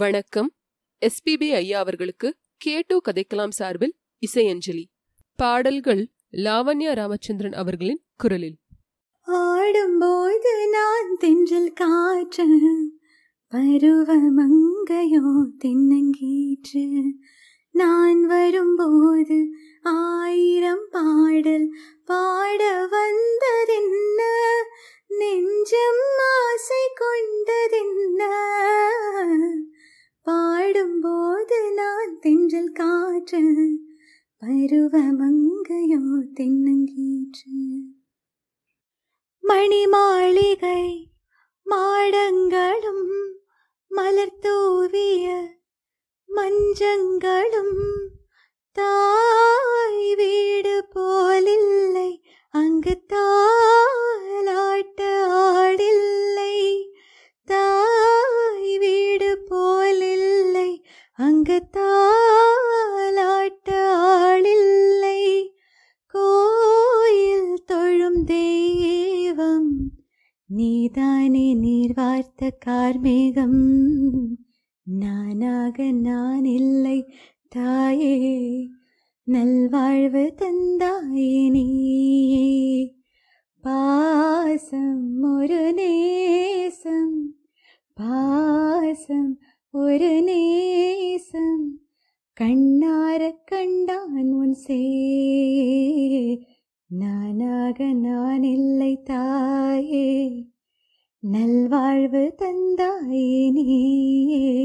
வணக்கம் எஸ்பிபி ஐயா அவர்களுக்கு கேட்டோ கதைக்கலாம் சார்பில் இசையஞ்சலி பாடல்கள் லாவண்யா ராமச்சந்திரன் அவர்களின் குரலில் ஆடும்போது நான் தென்றல் காற்று பருவ மங்கையோ தென்னங்கீற்று நான் வரும்போது ஆயிரம் பாடல் பாடவர் பவமங்கையோ தென்னங்கீற்று மணி மாளிகை மாடங்களும் மலர்தூவிய மஞ்சங்களும் தாய் வீடு போலில்லை அங்கு தாய் நீதானே நீர்வார்த்த கார்மேகம் நானாக நான் இல்லை தாயே நல்வாழ்வு தந்தாயே நீயே பாசம் ஒரு நேசம் பாசம் ஒரு நேசம் கண்ணார கண்டான் உன் சே நானாக நான் இல்லை தாயே நல்வாழ்வு தந்தாயே நீயே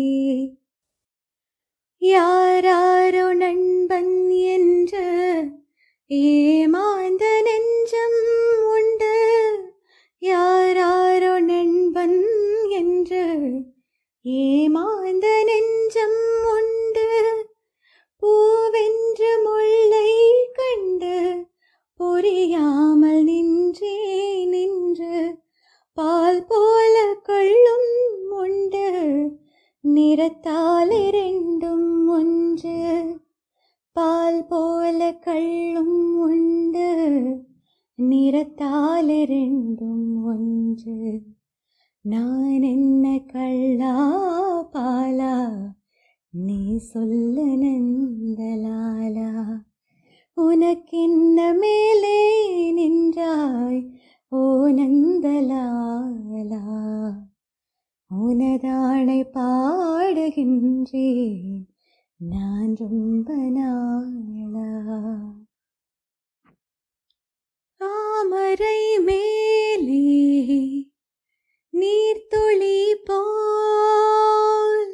யாராரோ நண்பன் என்று ஏமாந்த நெஞ்சம் உண்டு யாரோ நண்பன் என்று ஏமாந்த கண்களும் உண்டு நிறத்தால் இரண்டும் ஒன்று நான் என்ன கள்ளா பாலா நீ சொல்லு நந்தலாலா உனக்கென்ன மேலே நின்றாய் ஓ நந்தலாலா உனதானை பாடுகின்றேன் நான் ரொம்ப நாளா தாமரை மேலே நீர்த்துளி போல்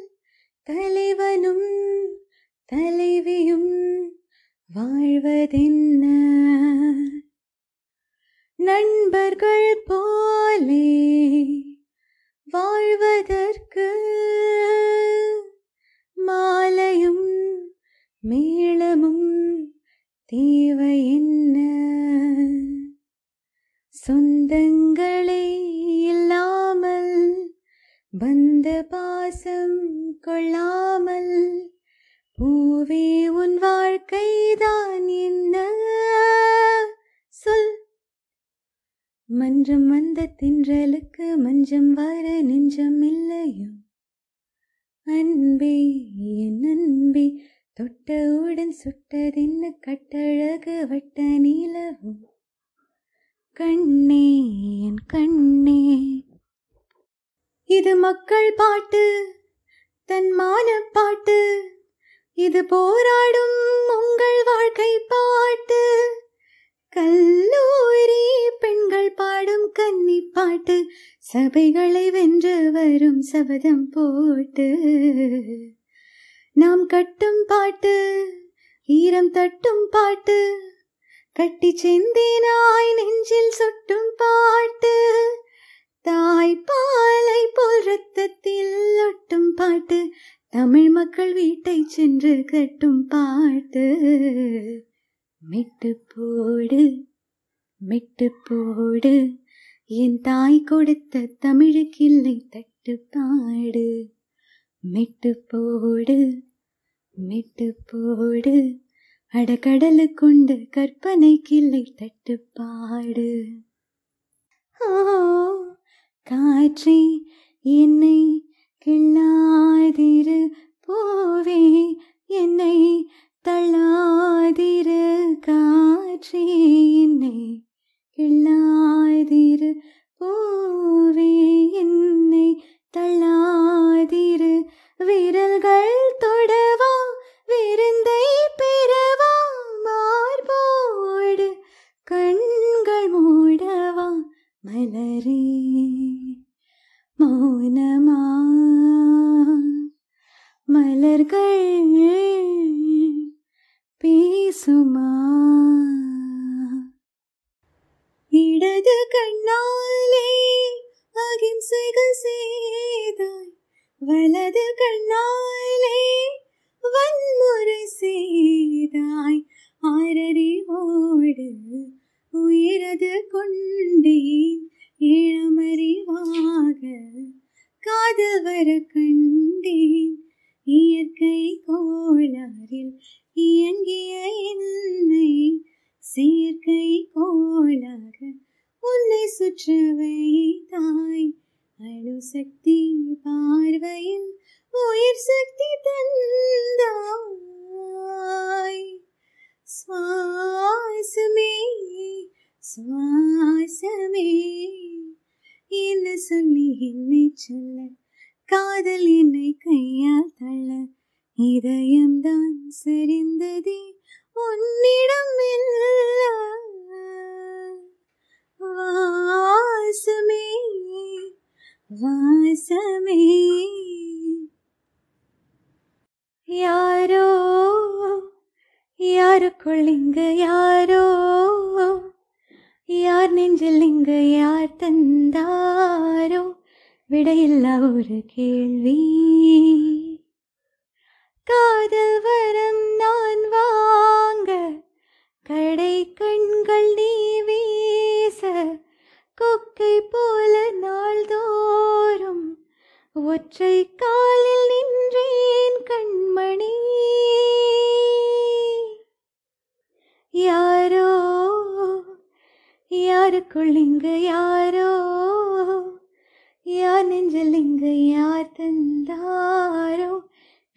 தலைவனும் தலைவியும் வாழ்வதென்ன நண்பர்கள் போலே வாழ்வதற்கு பாசம் கொள்ளாமல் பூவே உன் வாழ்க்கைதான் என்ன சொல் மன்றம் வந்த தின்றலுக்கு மஞ்சம் வர நெஞ்சம் இல்லையோ அன்பே என் அன்பே தொட்டவுடன் சுட்டதென்ன கட்டழகு வட்ட நீளவும் கண்ணே என் கண்ணே இது மக்கள் பாட்டு தன்மான பாட்டு இது போராடும் உங்கள் வாழ்க்கை பாட்டு கல்லூரி பெண்கள் பாடும் கன்னி பாட்டு சபைகளை வென்று வரும் சபதம் போட்டு நாம் கட்டும் பாட்டு ஈரம் தட்டும் பாட்டு கட்டி செந்தேனாய் நெஞ்சில் சொட்டும் பாட்டு தாய் பாலை போல் ரத்தத்தில் ஒட்டும் பாட்டு தமிழ் மக்கள் வீட்டை சென்று கட்டும் பாட்டு மெட்டு போடு மெட்டு போடு என் தாய் கொடுத்த தமிழுக்கில்லை தட்டுப்பாடு மெட்டு போடு மெட்டு போடு அடக்கடலு கொண்டு கற்பனை கிள்ளை தட்டுப்பாடு ஓ காற்றே என்னை கிள்ளாதிரு போவே என்னை தள்ளா மனமா மலர்கள் பேசுமா இடது கண்ணாலே அகிம்சைகள் செய்தாய் வலது கண்ணாலே வன்முறை செய்தாய் ஆரறிவோடு உயிரது கொண்டேன் காதவர் கண்டேன் இயற்கை கோளாறில் இயங்கிய என்னை செயற்கை கோளாக உன்னை சுற்றவை தாய் வைத்தாய் சக்தி பார்வையில் உயிர் சக்தி தந்தாய் சுவாசமே சுவாசமே என்ன சொல்லி என்னை சொல்ல காதல் என்னை கையால் தள்ள இதயம்தான் சரிந்ததே உன்னிடம் வாசமே வாசமே யாரோ யாருக்குள்ளிங்க யாரோ யார் நெஞ்சில் இங்கு யார் தந்தாரோ விடையில்லா ஒரு கேள்வி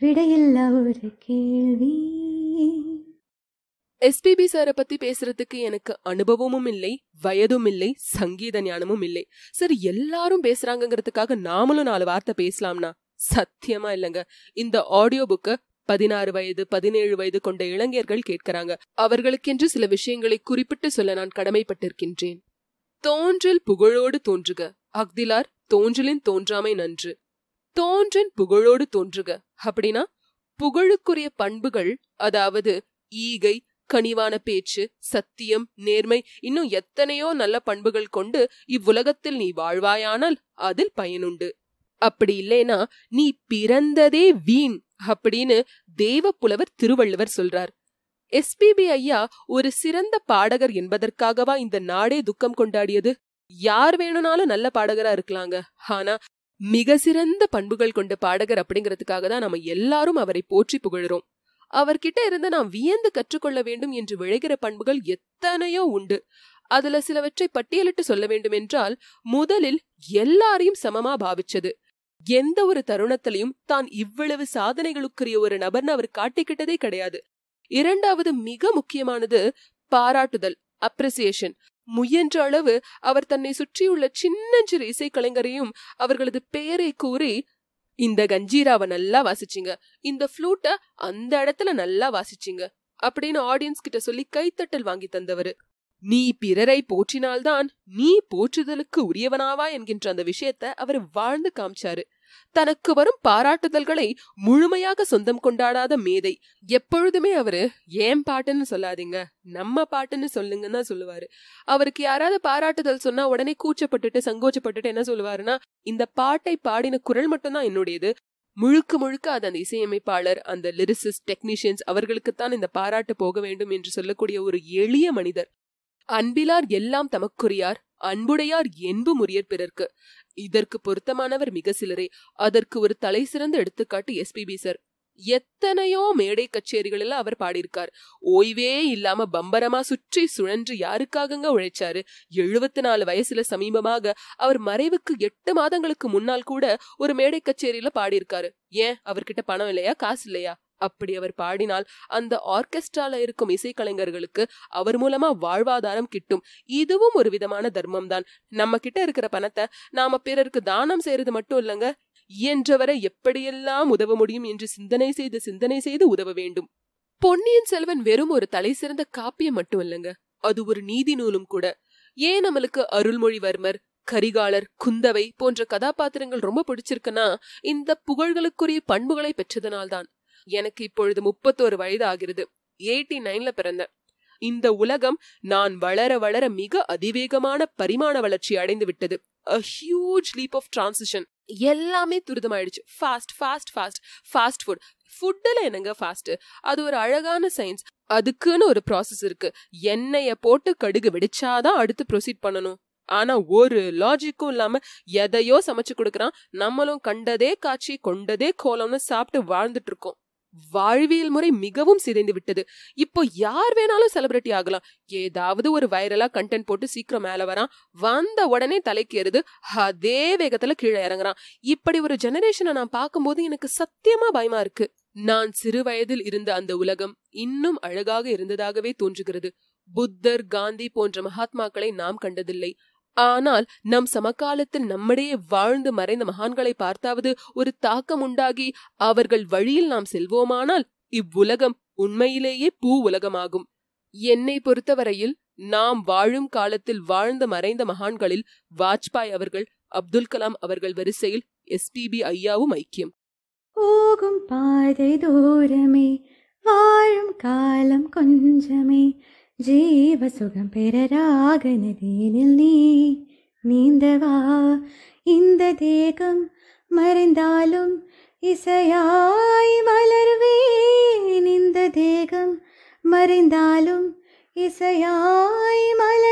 விடையில்ல ஒரு கேள்வி எஸ்பிபி சாரை பத்தி பேசுறதுக்கு எனக்கு அனுபவமும் இல்லை வயதும் இல்லை சங்கீத ஞானமும் இல்லை சார் எல்லாரும் பேசுறாங்கிறதுக்காக நாமளும் நாலு வார்த்தை பேசலாம்னா சத்தியமா இல்லைங்க இந்த ஆடியோ புக்கு பதினாறு வயது பதினேழு வயது கொண்ட இளைஞர்கள் கேட்கிறாங்க அவர்களுக்கென்று சில விஷயங்களை குறிப்பிட்டு சொல்ல நான் கடமைப்பட்டிருக்கின்றேன் தோன்றல் புகழோடு தோன்றுக அக்திலார் தோன்றலின் தோன்றாமை நன்று தோன்றன் புகழோடு தோன்றுக அப்படின்னா புகழுக்குரிய பண்புகள் அதாவது ஈகை கனிவான பேச்சு சத்தியம் நேர்மை இன்னும் எத்தனையோ நல்ல பண்புகள் கொண்டு இவ்வுலகத்தில் நீ வாழ்வாயானால் அதில் பயனுண்டு அப்படி இல்லைனா நீ பிறந்ததே வீண் அப்படின்னு தேவ புலவர் திருவள்ளுவர் சொல்றார் எஸ்பிபி ஐயா ஒரு சிறந்த பாடகர் என்பதற்காகவா இந்த நாடே துக்கம் கொண்டாடியது யார் வேணும்னாலும் நல்ல பாடகரா இருக்கலாங்க ஆனா மிக சிறந்த பண்புகள் கொண்ட பாடகர் அப்படிங்கிறதுக்காக தான் நம்ம எல்லாரும் அவரை போற்றி புகழுறோம் அவர்கிட்ட இருந்து நாம் வியந்து கற்றுக்கொள்ள வேண்டும் என்று விளைகிற பண்புகள் எத்தனையோ உண்டு அதுல சிலவற்றை பட்டியலிட்டு சொல்ல வேண்டும் என்றால் முதலில் எல்லாரையும் சமமா பாவிச்சது எந்த ஒரு தருணத்திலையும் தான் இவ்வளவு சாதனைகளுக்குரிய ஒரு நபர்னு அவர் காட்டிக்கிட்டதே கிடையாது இரண்டாவது மிக முக்கியமானது பாராட்டுதல் அப்ரிசியேஷன் முயன்ற அளவு அவர் தன்னை சுற்றியுள்ள சின்னஞ்சிறு இசைக்கலைஞரையும் அவர்களது பெயரை கூறி இந்த கஞ்சீராவை நல்லா வாசிச்சிங்க இந்த ஃப்ளூட்டை அந்த இடத்துல நல்லா வாசிச்சிங்க அப்படின்னு ஆடியன்ஸ் கிட்ட சொல்லி கைத்தட்டல் வாங்கி தந்தவர் நீ பிறரை போற்றினால்தான் நீ போற்றுதலுக்கு உரியவனாவா என்கின்ற அந்த விஷயத்த அவர் வாழ்ந்து காமிச்சாரு தனக்கு வரும் பாராட்டுதல்களை முழுமையாக சொந்தம் கொண்டாடாத மேதை எப்பொழுதுமே அவரு ஏன் பாட்டுன்னு சொல்லாதீங்க நம்ம பாட்டுன்னு சொல்லுங்கன்னு தான் சொல்லுவாரு அவருக்கு யாராவது பாராட்டுதல் சொன்னா உடனே கூச்சப்பட்டுட்டு சங்கோச்சப்பட்டுட்டு என்ன சொல்லுவாருன்னா இந்த பாட்டை பாடின குரல் மட்டும்தான் என்னுடையது முழுக்க முழுக்க அது அந்த இசையமைப்பாளர் அந்த லிரிசிஸ் டெக்னீஷியன்ஸ் அவர்களுக்குத்தான் இந்த பாராட்டு போக வேண்டும் என்று சொல்லக்கூடிய ஒரு எளிய மனிதர் அன்பிலார் எல்லாம் தமக்குரியார் அன்புடையார் என்பு முறியற் பிறர்க்கு இதற்கு பொருத்தமானவர் மிக சிலரே அதற்கு ஒரு தலை சிறந்த எடுத்துக்காட்டு எஸ்பிபி சார் எத்தனையோ மேடை கச்சேரிகளில் அவர் பாடியிருக்கார் ஓய்வே இல்லாம பம்பரமா சுற்றி சுழன்று யாருக்காகங்க உழைச்சாரு எழுபத்தி நாலு வயசுல சமீபமாக அவர் மறைவுக்கு எட்டு மாதங்களுக்கு முன்னால் கூட ஒரு மேடை கச்சேரியில பாடியிருக்காரு ஏன் அவர்கிட்ட பணம் இல்லையா காசு இல்லையா அப்படி அவர் பாடினால் அந்த ஆர்கெஸ்ட்ரால இருக்கும் இசைக்கலைஞர்களுக்கு அவர் மூலமா வாழ்வாதாரம் கிட்டும் இதுவும் ஒரு விதமான தர்மம் தான் நம்ம கிட்ட இருக்கிற பணத்தை நாம பிறருக்கு தானம் செய்யறது மட்டும் இல்லைங்க இயன்றவரை எப்படியெல்லாம் உதவ முடியும் என்று சிந்தனை செய்து சிந்தனை செய்து உதவ வேண்டும் பொன்னியின் செல்வன் வெறும் ஒரு தலை சிறந்த காப்பியம் மட்டும் இல்லைங்க அது ஒரு நீதி நூலும் கூட ஏன் நம்மளுக்கு அருள்மொழிவர்மர் கரிகாலர் குந்தவை போன்ற கதாபாத்திரங்கள் ரொம்ப பிடிச்சிருக்குன்னா இந்த புகழ்களுக்குரிய பண்புகளை பெற்றதனால்தான் எனக்கு இப்பொழுது முப்பத்தோரு வயது ஆகிறது எயிட்டி நைன்ல பிறந்தேன் இந்த உலகம் நான் வளர வளர மிக அதிவேகமான பரிமாண வளர்ச்சி அடைந்து விட்டது a huge leap of transition எல்லாமே துரிதமாயிடுச்சு fast fast fast fast food ஃபுட்டில் என்னங்க ஃபாஸ்ட்டு அது ஒரு அழகான சயின்ஸ் அதுக்குன்னு ஒரு ப்ராசஸ் இருக்கு எண்ணெயை போட்டு கடுகு வெடிச்சாதான் அடுத்து ப்ரொசீட் பண்ணணும் ஆனா ஒரு லாஜிக்கும் இல்லாம எதையோ சமைச்சு கொடுக்குறான் நம்மளும் கண்டதே காட்சி கொண்டதே கோலம்னு சாப்பிட்டு வாழ்ந்துட்டு இருக்கோம் வாழ்வியல் முறை மிகவும் சிதைந்து விட்டது இப்போ யார் வேணாலும் செலிபிரிட்டி ஆகலாம் ஏதாவது ஒரு வைரலா கண்டென்ட் போட்டு சீக்கிரம் மேல வரான் வந்த உடனே தலைக்கேறுது அதே வேகத்துல கீழே இறங்குறான் இப்படி ஒரு ஜெனரேஷனை நான் பார்க்கும்போது எனக்கு சத்தியமா பயமா இருக்கு நான் சிறு வயதில் இருந்த அந்த உலகம் இன்னும் அழகாக இருந்ததாகவே தோன்றுகிறது புத்தர் காந்தி போன்ற மகாத்மாக்களை நாம் கண்டதில்லை ஆனால் நம் சமகாலத்தில் நம்மிடையே வாழ்ந்து மறைந்த மகான்களை பார்த்தாவது ஒரு தாக்கம் உண்டாகி அவர்கள் வழியில் நாம் செல்வோமானால் இவ்வுலகம் உண்மையிலேயே பூ உலகமாகும் என்னை பொறுத்தவரையில் நாம் வாழும் காலத்தில் வாழ்ந்த மறைந்த மகான்களில் வாஜ்பாய் அவர்கள் அப்துல் கலாம் அவர்கள் வரிசையில் எஸ்பிபி ஐயாவும் ஐக்கியம் பாதை தூரமே வாழும் காலம் கொஞ்சமே ജീവസുഖം പെരരാഗ നദിയിനിൽ നീ നീന്തവാ இந்த தேகம் மறைந்தாலும் இசையாய் மலர்வேன் இந்த தேகம் மறைந்தாலும் இசையாய் மலர்